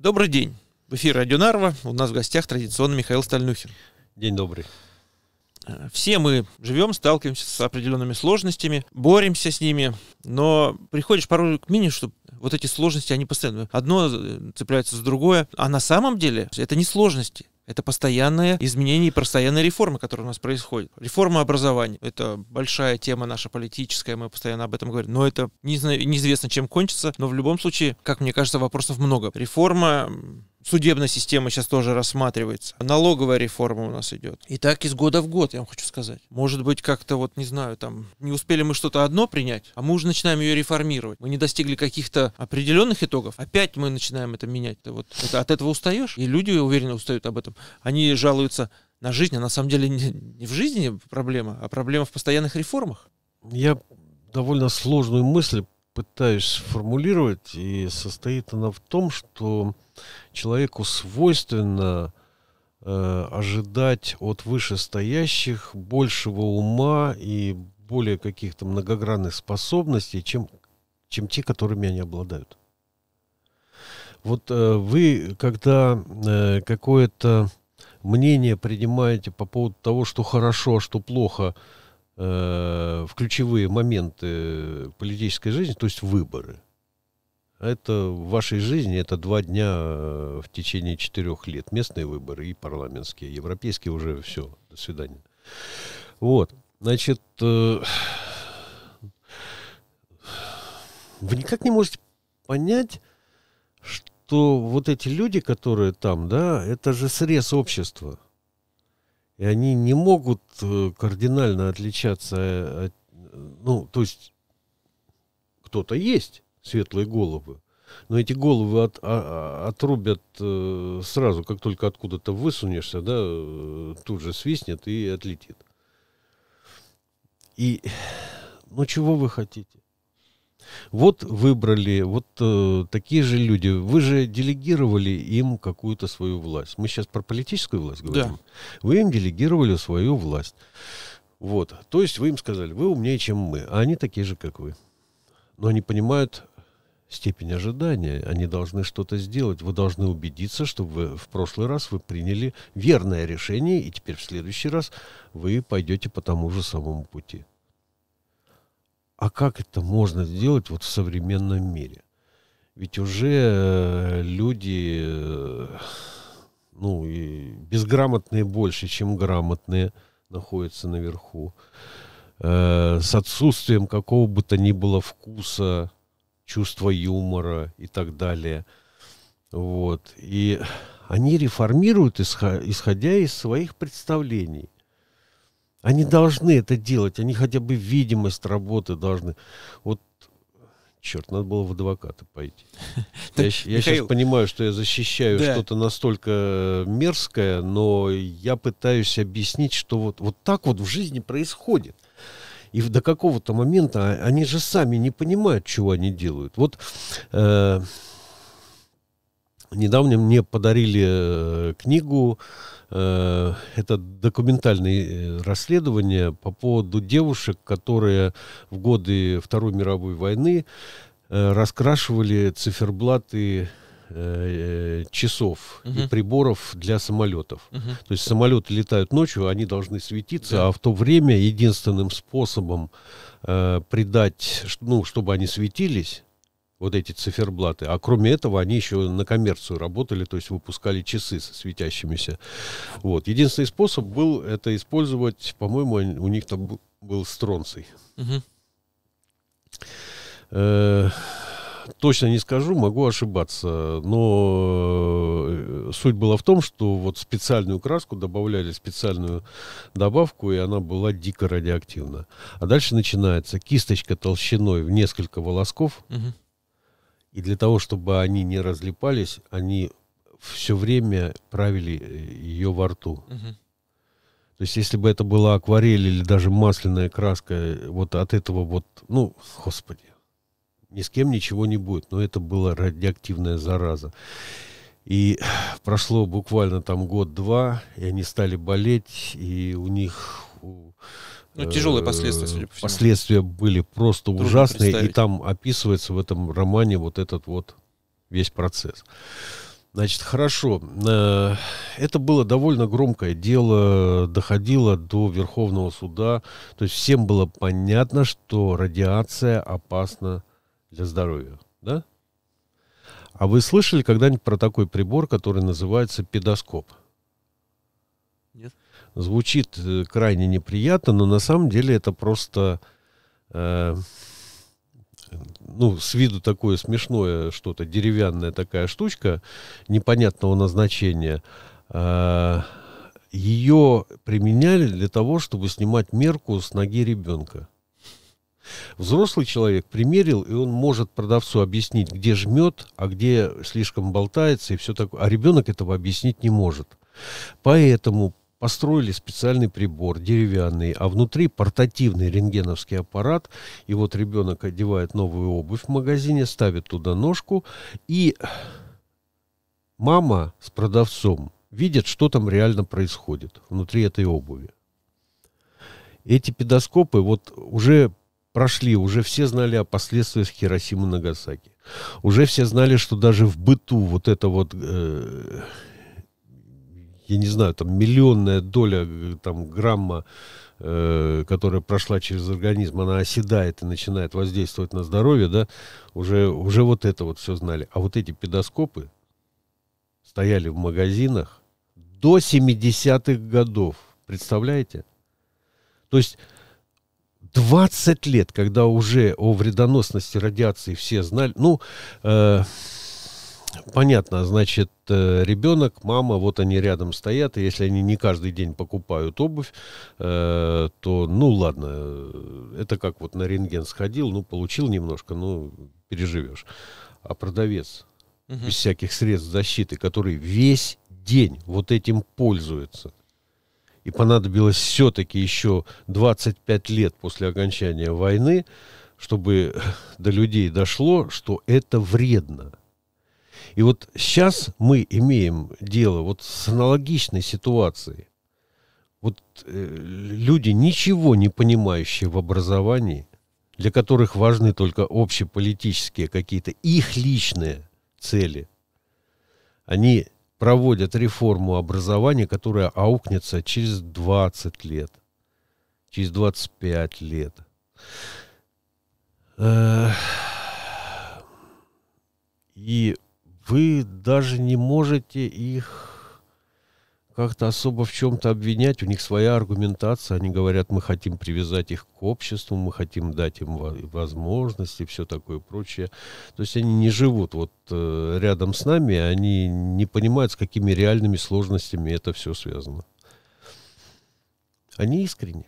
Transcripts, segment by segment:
Добрый день. В эфире Радио Нарва. У нас в гостях традиционно Михаил Стальнюхин. День добрый. Все мы живем, сталкиваемся с определенными сложностями, боремся с ними, но приходишь порой к мини, что вот эти сложности, они постоянно одно цепляется за другое, а на самом деле это не сложности, это постоянное изменение и постоянные реформы, которые у нас происходят. Реформа образования — это большая тема наша политическая, мы постоянно об этом говорим. Но это не, неизвестно, чем кончится. Но в любом случае, как мне кажется, вопросов много. Реформа Судебная система сейчас тоже рассматривается. Налоговая реформа у нас идет. И так из года в год, я вам хочу сказать. Может быть, как-то вот, не знаю, там, не успели мы что-то одно принять, а мы уже начинаем ее реформировать. Мы не достигли каких-то определенных итогов. Опять мы начинаем это менять. Ты вот, это, от этого устаешь, и люди, я уверен, устают об этом. Они жалуются на жизнь, а на самом деле не, не в жизни проблема, а проблема в постоянных реформах. Я довольно сложную мысль пытаюсь сформулировать, и состоит она в том, что человеку свойственно э, ожидать от вышестоящих большего ума и более каких-то многогранных способностей, чем, чем те, которыми они обладают. Вот э, вы, когда э, какое-то мнение принимаете по поводу того, что хорошо, а что плохо, э, Э, в ключевые моменты политической жизни, то есть выборы. А Это в вашей жизни это два дня э, в течение четырех лет. Местные выборы и парламентские. Европейские уже все. До свидания. Вот. Значит, э, вы никак не можете понять, что вот эти люди, которые там, да, это же срез общества и они не могут э, кардинально отличаться э, от, ну, то есть кто-то есть, светлые головы, но эти головы от, а, а, отрубят э, сразу, как только откуда-то высунешься, да, э, тут же свистнет и отлетит. И, ну чего вы хотите? Вот выбрали, вот э, такие же люди. Вы же делегировали им какую-то свою власть. Мы сейчас про политическую власть говорим. Да. Вы им делегировали свою власть. Вот. То есть вы им сказали, вы умнее, чем мы. А они такие же, как вы. Но они понимают степень ожидания. Они должны что-то сделать. Вы должны убедиться, что вы в прошлый раз вы приняли верное решение, и теперь в следующий раз вы пойдете по тому же самому пути а как это можно сделать вот в современном мире? Ведь уже э, люди, ну, и безграмотные больше, чем грамотные, находятся наверху. Э, с отсутствием какого бы то ни было вкуса, чувства юмора и так далее. Вот. И они реформируют, исходя из своих представлений. Они должны это делать, они хотя бы видимость работы должны. Вот Черт, надо было в адвоката пойти. Я, я сейчас понимаю, что я защищаю да. что-то настолько э, мерзкое, но я пытаюсь объяснить, что вот, вот так вот в жизни происходит. И до какого-то момента а, они же сами не понимают, чего они делают. Вот э, Недавно мне подарили э, книгу. Э, это документальное э, расследование по поводу девушек, которые в годы Второй мировой войны раскрашивали циферблаты часов угу. и приборов для самолетов. Угу. То есть самолеты летают ночью, они должны светиться, да. а в то время единственным способом э, придать, ну, чтобы они светились, вот эти циферблаты. А кроме этого, они еще на коммерцию работали, то есть выпускали часы со светящимися. Вот. Единственный способ был это использовать, по-моему, у них там был стронций. Э, точно не скажу, могу ошибаться, но э, суть была в том, что вот специальную краску добавляли специальную добавку, и она была дико радиоактивна. А дальше начинается кисточка толщиной в несколько волосков, угу и для того, чтобы они не разлипались, они все время правили э, ее во рту. То есть, если бы это была акварель или даже масляная краска, э, вот от этого вот, ну, господи, ни с кем ничего не будет. Но это была радиоактивная зараза. И прошло буквально там год-два, и они стали болеть, и у них ну, тяжелые последствия, судя по всему. Последствия были просто Трудно ужасные, и там описывается в этом романе вот этот вот весь процесс. Значит, хорошо. Э, это было довольно громкое дело, доходило до Верховного суда. То есть всем было понятно, что радиация опасна для здоровья. Да? А вы слышали когда-нибудь про такой прибор, который называется педоскоп? звучит э, крайне неприятно, но на самом деле это просто, э, ну, с виду такое смешное что-то, деревянная такая штучка непонятного назначения. Э, а, ее применяли для того, чтобы снимать мерку с ноги ребенка. Взрослый человек примерил, и он может продавцу объяснить, где жмет, а где слишком болтается и все такое. А ребенок этого объяснить не может. Поэтому построили специальный прибор, деревянный, а внутри портативный рентгеновский аппарат. И вот ребенок одевает новую обувь в магазине, ставит туда ножку, и мама с продавцом видят, что там реально происходит внутри этой обуви. Эти педоскопы вот уже прошли, уже все знали о последствиях Хиросимы Нагасаки. Уже все знали, что даже в быту вот это вот э, я не знаю, там миллионная доля э, там, грамма, э, которая прошла через организм, она оседает и начинает воздействовать на здоровье, да, уже, уже вот это вот все знали. А вот эти педоскопы стояли в магазинах до 70-х годов. Представляете? То есть 20 лет, когда уже о вредоносности радиации все знали, ну, э, Понятно, значит, э, ребенок, мама, вот они рядом стоят, и если они не каждый день покупают обувь, э, то, ну ладно, э, это как вот на рентген сходил, ну получил немножко, ну переживешь. А продавец угу. без всяких средств защиты, который весь день вот этим пользуется, и понадобилось все-таки еще 25 лет после окончания войны, чтобы до людей дошло, что это вредно – и вот сейчас мы имеем дело вот с аналогичной ситуацией. Вот э, люди, ничего не понимающие в образовании, для которых важны только общеполитические какие-то их личные цели, они проводят реформу образования, которая аукнется через 20 лет, через 25 лет. Э, и вы даже не можете их как-то особо в чем-то обвинять. У них своя аргументация. Они говорят, мы хотим привязать их к обществу, мы хотим дать им возможности, все такое прочее. То есть они не живут вот э, рядом с нами, а они не понимают, с какими реальными сложностями это все связано. Они искренне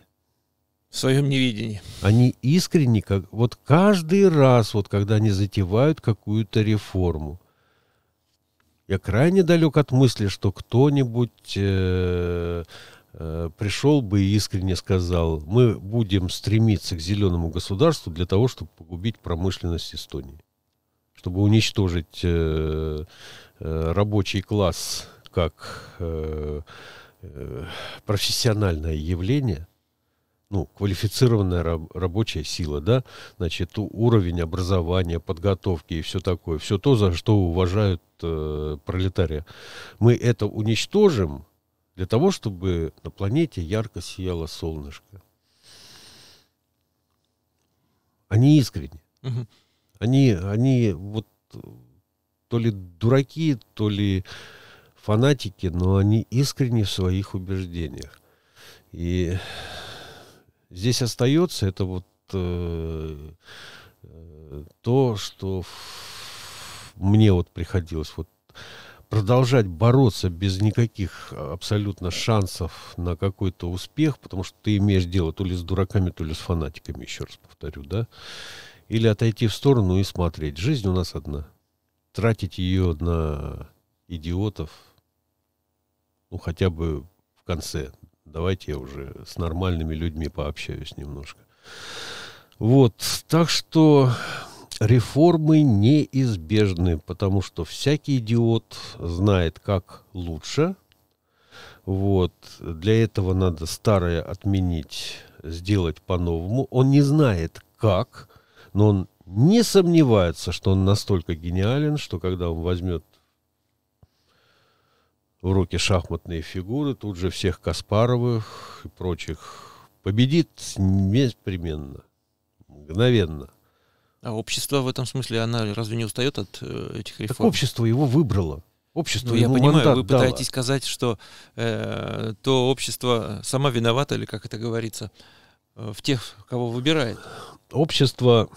в своем невидении. Они искренне, как вот каждый раз, вот когда они затевают какую-то реформу, я крайне далек от мысли, что кто-нибудь э, э, пришел бы и искренне сказал, мы будем стремиться к зеленому государству для того, чтобы погубить промышленность Эстонии, чтобы уничтожить э, э, рабочий класс как э, э, профессиональное явление – ну, квалифицированная раб рабочая сила, да, значит, уровень образования, подготовки и все такое, все то, за что уважают э, пролетария. Мы это уничтожим для того, чтобы на планете ярко сияло солнышко. Они искренне. Они, они вот то ли дураки, то ли фанатики, но они искренне в своих убеждениях. И здесь остается, это вот э, то, что мне вот приходилось вот продолжать бороться без никаких абсолютно шансов на какой-то успех, потому что ты имеешь дело то ли с дураками, то ли с фанатиками, еще раз повторю, да, или отойти в сторону и смотреть. Жизнь у нас одна. Тратить ее на идиотов, ну, хотя бы в конце, давайте я уже с нормальными людьми пообщаюсь немножко. Вот, так что реформы неизбежны, потому что всякий идиот знает, как лучше. Вот, для этого надо старое отменить, сделать по-новому. Он не знает, как, но он не сомневается, что он настолько гениален, что когда он возьмет в руки шахматные фигуры, тут же всех Каспаровых и прочих. Победит непременно, мгновенно. А общество в этом смысле, она разве не устает от э, этих реформ? Так общество его выбрало. Общество ну, я понимаю, вы пытаетесь дало. сказать, что э, то общество сама виновата, или как это говорится, э, в тех, кого выбирает. Общество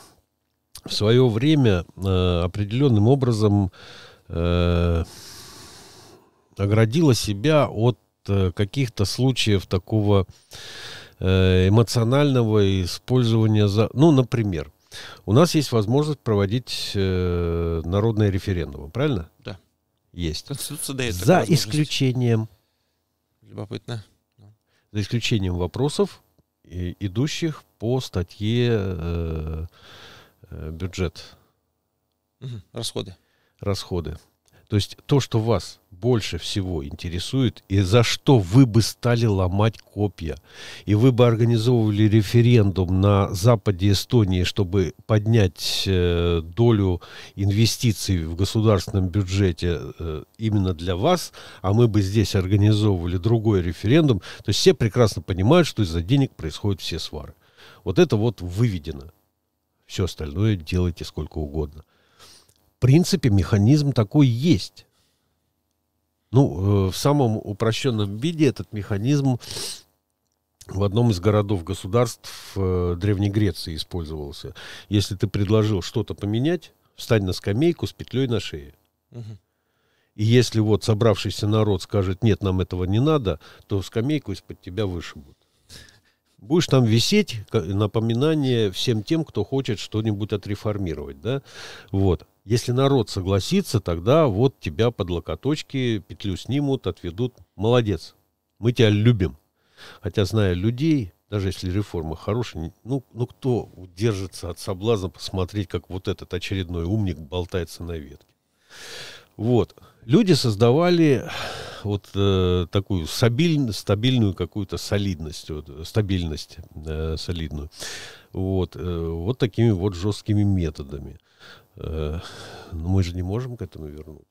в свое время э, определенным образом э, оградила себя от э, каких-то случаев такого э, эмоционального использования за... Ну, например, у нас есть возможность проводить э, народные референдумы, правильно? Да. Есть. Конституция дает За исключением... Любопытно. За исключением вопросов, и, идущих по статье э, э бюджет. Расходы. Расходы. То есть то, что вас больше всего интересует и за что вы бы стали ломать копья? И вы бы организовывали референдум на западе Эстонии, чтобы поднять э, долю инвестиций в государственном бюджете э, именно для вас, а мы бы здесь организовывали другой референдум. То есть все прекрасно понимают, что из-за денег происходят все свары. Вот это вот выведено. Все остальное делайте сколько угодно. В принципе, механизм такой есть. Ну, э, в самом упрощенном виде этот механизм в одном из городов государств э, Древней Греции использовался. Если ты предложил что-то поменять, встань на скамейку с петлей на шее. И если вот собравшийся народ скажет, нет, нам этого не надо, то скамейку из-под тебя вышибут будешь там висеть, напоминание всем тем, кто хочет что-нибудь отреформировать, да, вот. Если народ согласится, тогда вот тебя под локоточки, петлю снимут, отведут. Молодец, мы тебя любим. Хотя, зная людей, даже если реформа хорошая, ну, ну кто держится от соблазна посмотреть, как вот этот очередной умник болтается на ветке. Вот. Люди создавали вот э, такую стабиль, стабильную какую-то солидность, вот, стабильность э, солидную. Вот, э, вот такими вот жесткими методами. Э, но ну, мы же не можем к этому вернуться.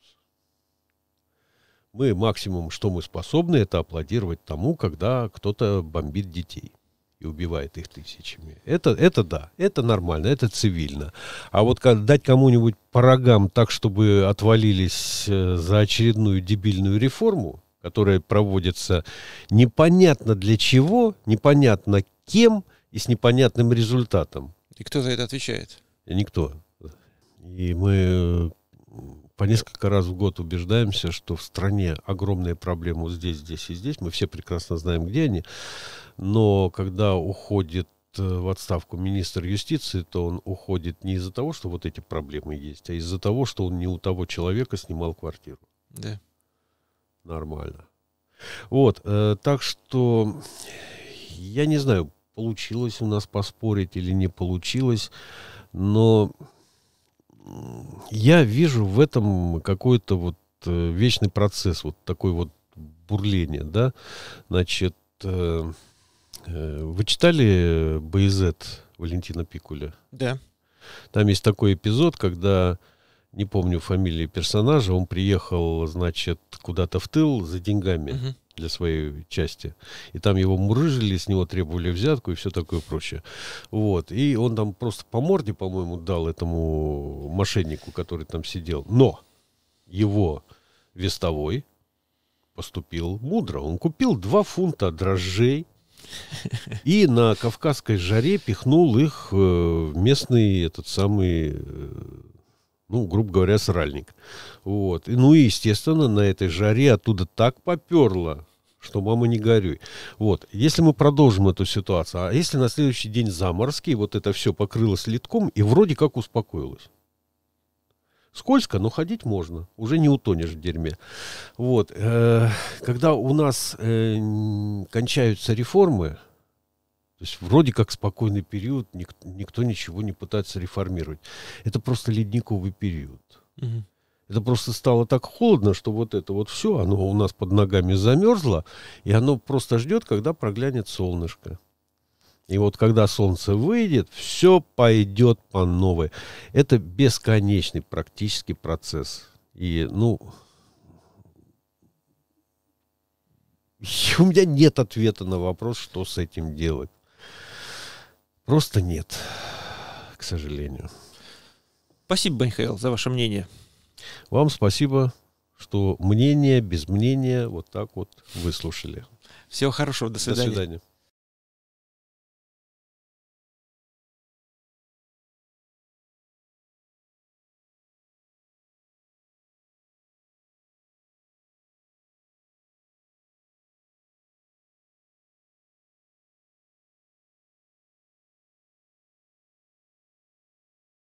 Мы максимум, что мы способны, это аплодировать тому, когда кто-то бомбит детей и убивает их тысячами. Это, это да, это нормально, это цивильно. А вот как, дать кому-нибудь по рогам так, чтобы отвалились э, за очередную дебильную реформу, которая проводится непонятно для чего, непонятно кем и с непонятным результатом. И кто за это отвечает? И никто. И мы э, по несколько раз в год убеждаемся, что в стране огромные проблемы вот здесь, здесь и здесь. Мы все прекрасно знаем, где они. Но когда уходит э, в отставку министр юстиции, то он уходит не из-за того, что вот эти проблемы есть, а из-за того, что он не у того человека снимал квартиру. Да. Нормально. Вот, э, так что я не знаю, получилось у нас поспорить или не получилось, но я вижу в этом какой-то вот э, вечный процесс, вот такой вот бурление, да, значит, э, Э, вы читали э, «Боязет» Валентина Пикуля? Да. Там есть такой эпизод, когда, не помню фамилии персонажа, он приехал, значит, куда-то в тыл за деньгами угу. для своей части. И там его мурыжили, с него требовали взятку и все такое прочее. Вот. И он там просто по морде, по-моему, дал этому мошеннику, который там сидел. Но его вестовой поступил мудро. Он купил два фунта дрожжей И на кавказской жаре пихнул их э, местный этот самый э, ну, грубо говоря, сральник. Вот. И, ну и, естественно, на этой жаре оттуда так поперло, что мама не горюй. Вот. Если мы продолжим эту ситуацию, а если на следующий день заморский, вот это все покрылось литком и вроде как успокоилось. Скользко, но ходить можно. Уже не утонешь в дерьме. Вот. Э, когда у нас э, кончаются реформы, то есть вроде как спокойный период, никто, никто ничего не пытается реформировать. Это просто ледниковый период. Угу. Это просто стало так холодно, что вот это вот все, оно у нас под ногами замерзло, и оно просто ждет, когда проглянет солнышко. И вот когда солнце выйдет, все пойдет по новой. Это бесконечный практически процесс. И, ну, у меня нет ответа на вопрос, что с этим делать. Просто нет, к сожалению. Спасибо, Михаил, за ваше мнение. Вам спасибо, что мнение без мнения вот так вот выслушали. Всего хорошего, до свидания. До свидания.